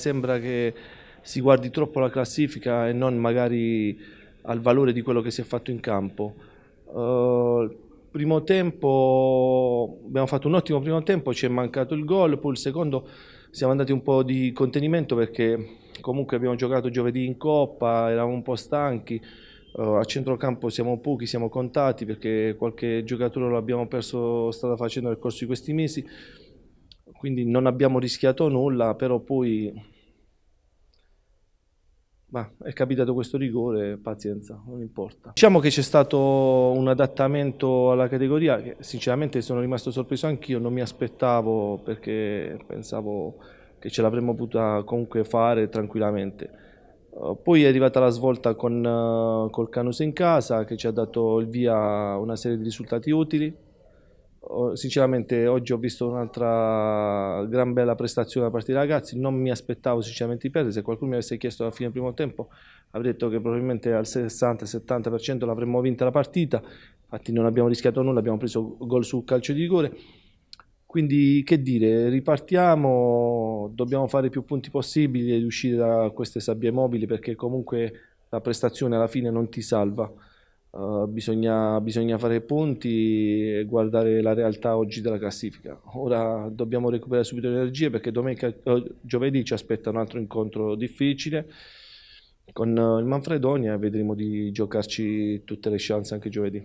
Sembra che si guardi troppo la classifica e non magari al valore di quello che si è fatto in campo. Uh, primo tempo abbiamo fatto un ottimo primo tempo, ci è mancato il gol, poi il secondo siamo andati un po' di contenimento perché comunque abbiamo giocato giovedì in coppa, eravamo un po' stanchi, uh, a centrocampo siamo pochi, siamo contati perché qualche giocatore lo abbiamo perso strada facendo nel corso di questi mesi, quindi non abbiamo rischiato nulla, però poi ma è capitato questo rigore, pazienza, non importa. Diciamo che c'è stato un adattamento alla categoria che sinceramente sono rimasto sorpreso anch'io, non mi aspettavo perché pensavo che ce l'avremmo potuta comunque fare tranquillamente. Eh, poi è arrivata la svolta con, eh, col Canus in casa che ci ha dato il via una serie di risultati utili, sinceramente oggi ho visto un'altra gran bella prestazione da parte dei ragazzi, non mi aspettavo sinceramente di perdere, se qualcuno mi avesse chiesto alla fine del primo tempo avrei detto che probabilmente al 60-70% l'avremmo vinta la partita, infatti non abbiamo rischiato nulla, abbiamo preso gol sul calcio di rigore, quindi che dire, ripartiamo, dobbiamo fare più punti possibili ed uscire da queste sabbie mobili perché comunque la prestazione alla fine non ti salva. Eh, bisogna, bisogna, fare punti e guardare la realtà oggi della classifica. Ora dobbiamo recuperare subito le energie perché domenica, eh, giovedì ci aspetta un altro incontro difficile con eh, il Manfredonia e vedremo di giocarci tutte le chance anche giovedì.